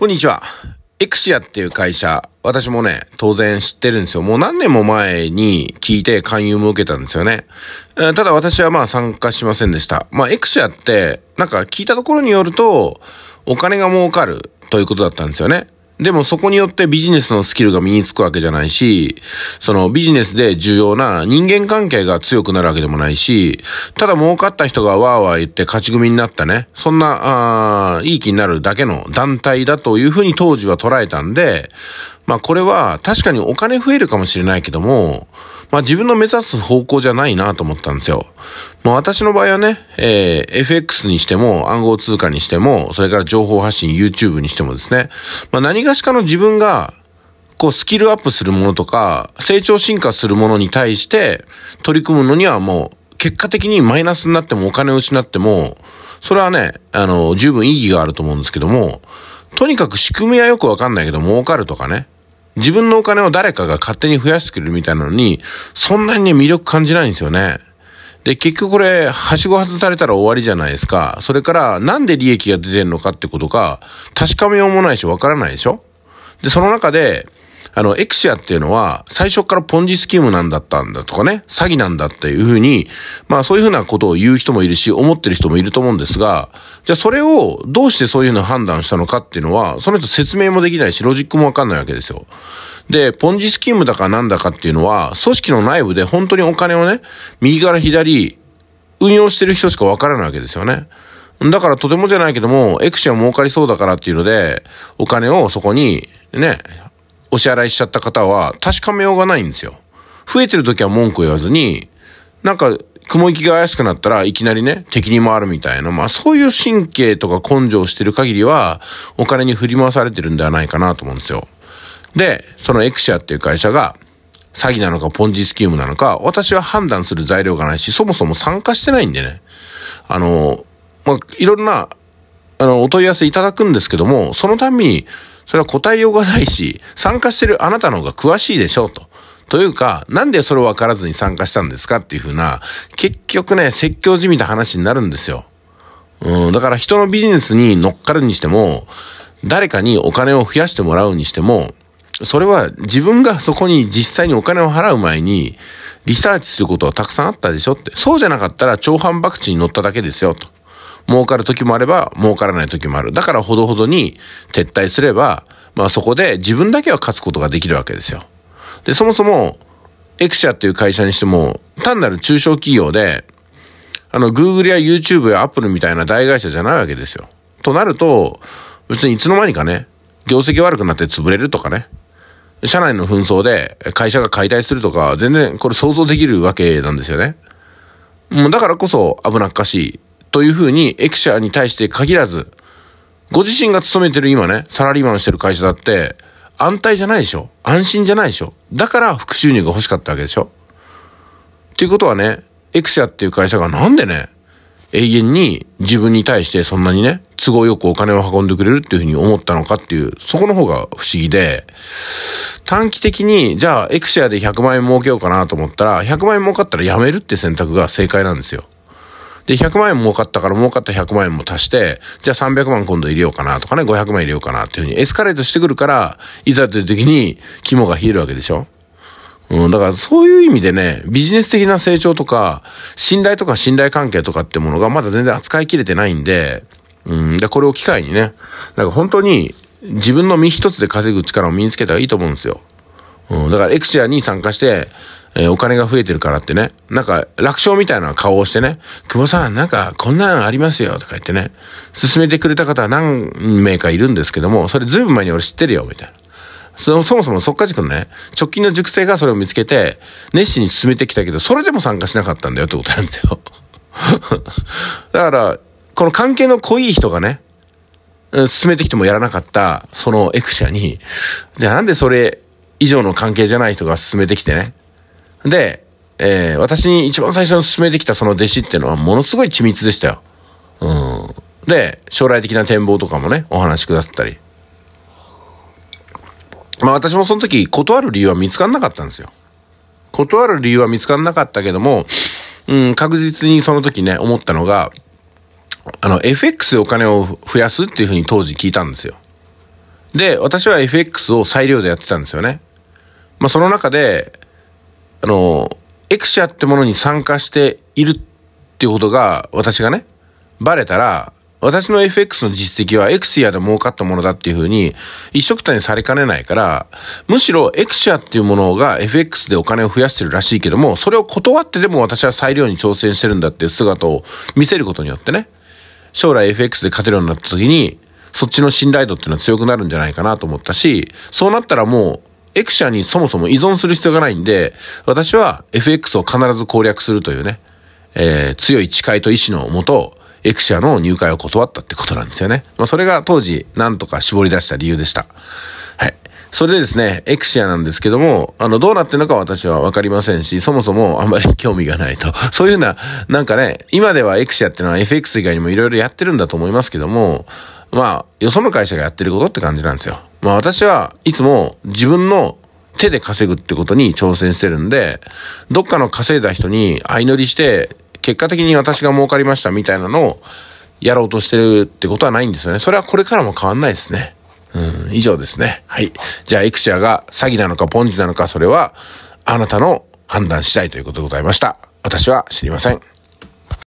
こんにちは。エクシアっていう会社、私もね、当然知ってるんですよ。もう何年も前に聞いて勧誘も受けたんですよね。ただ私はまあ参加しませんでした。まあエクシアって、なんか聞いたところによると、お金が儲かるということだったんですよね。でもそこによってビジネスのスキルが身につくわけじゃないし、そのビジネスで重要な人間関係が強くなるわけでもないし、ただ儲かった人がわーわー言って勝ち組になったね、そんな、あいい気になるだけの団体だというふうに当時は捉えたんで、まあこれは確かにお金増えるかもしれないけども、まあ自分の目指す方向じゃないなと思ったんですよ。まあ私の場合はね、えー、FX にしても暗号通貨にしても、それから情報発信 YouTube にしてもですね、まあ何がしかの自分がこうスキルアップするものとか、成長進化するものに対して取り組むのにはもう結果的にマイナスになってもお金を失っても、それはね、あの、十分意義があると思うんですけども、とにかく仕組みはよくわかんないけど儲かるとかね、自分のお金を誰かが勝手に増やしてくれるみたいなのに、そんなに魅力感じないんですよね。で、結局これ、はしご外されたら終わりじゃないですか。それから、なんで利益が出てるのかってことか、確かめようもないし、わからないでしょで、その中で、あの、エクシアっていうのは、最初からポンジスキームなんだったんだとかね、詐欺なんだっていうふうに、まあそういうふうなことを言う人もいるし、思ってる人もいると思うんですが、じゃあそれをどうしてそういうのを判断したのかっていうのは、その人説明もできないし、ロジックもわかんないわけですよ。で、ポンジスキームだかなんだかっていうのは、組織の内部で本当にお金をね、右から左、運用してる人しかわからないわけですよね。だからとてもじゃないけども、エクシア儲かりそうだからっていうので、お金をそこにね、お支払いしちゃった方は確かめようがないんですよ。増えてる時は文句言わずに、なんか、雲行きが怪しくなったらいきなりね、敵に回るみたいな、まあそういう神経とか根性をしてる限りは、お金に振り回されてるんではないかなと思うんですよ。で、そのエクシアっていう会社が、詐欺なのかポンジスキームなのか、私は判断する材料がないし、そもそも参加してないんでね。あの、まあ、いろんな、あの、お問い合わせいただくんですけども、そのたびに、それは答えようがないし、参加してるあなたの方が詳しいでしょうと。というか、なんでそれを分からずに参加したんですかっていうふうな、結局ね、説教じみた話になるんですよ。うん、だから人のビジネスに乗っかるにしても、誰かにお金を増やしてもらうにしても、それは自分がそこに実際にお金を払う前に、リサーチすることはたくさんあったでしょって。そうじゃなかったら、長反博打に乗っただけですよ、と。儲かる時もあれば、儲からない時もある。だからほどほどに撤退すれば、まあそこで自分だけは勝つことができるわけですよ。で、そもそも、エクシャっていう会社にしても、単なる中小企業で、あの、Google や YouTube や Apple みたいな大会社じゃないわけですよ。となると、別にいつの間にかね、業績悪くなって潰れるとかね、社内の紛争で会社が解体するとか、全然これ想像できるわけなんですよね。もうだからこそ危なっかしいというふうに、駅舎に対して限らず、ご自身が勤めてる今ね、サラリーマンしてる会社だって、安泰じゃないでしょ安心じゃないでしょだから副収入が欲しかったわけでしょっていうことはね、エクシャっていう会社がなんでね、永遠に自分に対してそんなにね、都合よくお金を運んでくれるっていうふうに思ったのかっていう、そこの方が不思議で、短期的に、じゃあエクシャで100万円儲けようかなと思ったら、100万円儲かったら辞めるって選択が正解なんですよ。で、100万円儲かったから儲かった100万円も足して、じゃあ300万今度入れようかなとかね、500万入れようかなっていうふうにエスカレートしてくるから、いざという時に肝が冷えるわけでしょうん、だからそういう意味でね、ビジネス的な成長とか、信頼とか信頼関係とかってものがまだ全然扱いきれてないんで、うん、で、これを機会にね、なんか本当に自分の身一つで稼ぐ力を身につけたらいいと思うんですよ。うん、だからエクシアに参加して、えー、お金が増えてるからってね、なんか楽勝みたいな顔をしてね、久保さんなんかこんなんありますよとか言ってね、勧めてくれた方は何名かいるんですけども、それずいぶん前に俺知ってるよ、みたいな。そもそもそっかじくんね、直近の塾生がそれを見つけて、熱心に進めてきたけど、それでも参加しなかったんだよってことなんですよ。だから、この関係の濃い人がね、進めてきてもやらなかった、そのエクシャに、じゃあなんでそれ以上の関係じゃない人が進めてきてね、で、えー、私に一番最初に勧めてきたその弟子っていうのはものすごい緻密でしたよ。うん。で、将来的な展望とかもね、お話しくださったり。まあ私もその時断る理由は見つかんなかったんですよ。断る理由は見つかんなかったけども、うん、確実にその時ね、思ったのが、あの、FX でお金を増やすっていうふうに当時聞いたんですよ。で、私は FX を裁量でやってたんですよね。まあ、その中で、あの、エクシャってものに参加しているっていうことが、私がね、バレたら、私の FX の実績はエクシアで儲かったものだっていうふうに一緒くたにされかねないから、むしろエクシアっていうものが FX でお金を増やしてるらしいけども、それを断ってでも私は裁量に挑戦してるんだっていう姿を見せることによってね、将来 FX で勝てるようになった時に、そっちの信頼度っていうのは強くなるんじゃないかなと思ったし、そうなったらもうエクシャにそもそも依存する必要がないんで、私は FX を必ず攻略するというね、えー、強い誓いと意志のもと、エクシャの入会を断ったってことなんですよね。まあ、それが当時、なんとか絞り出した理由でした。はい。それでですね、エクシアなんですけども、あの、どうなってるのか私はわかりませんし、そもそもあんまり興味がないと。そういうような、なんかね、今ではエクシアってのは FX 以外にもいろいろやってるんだと思いますけども、まあ、よその会社がやってることって感じなんですよ。まあ私はいつも自分の手で稼ぐってことに挑戦してるんで、どっかの稼いだ人に相乗りして、結果的に私が儲かりましたみたいなのをやろうとしてるってことはないんですよね。それはこれからも変わんないですね。うん、以上ですね。はい。じゃあ、エクチャが詐欺なのかポンジなのか、それはあなたの判断次第ということでございました。私は知りません。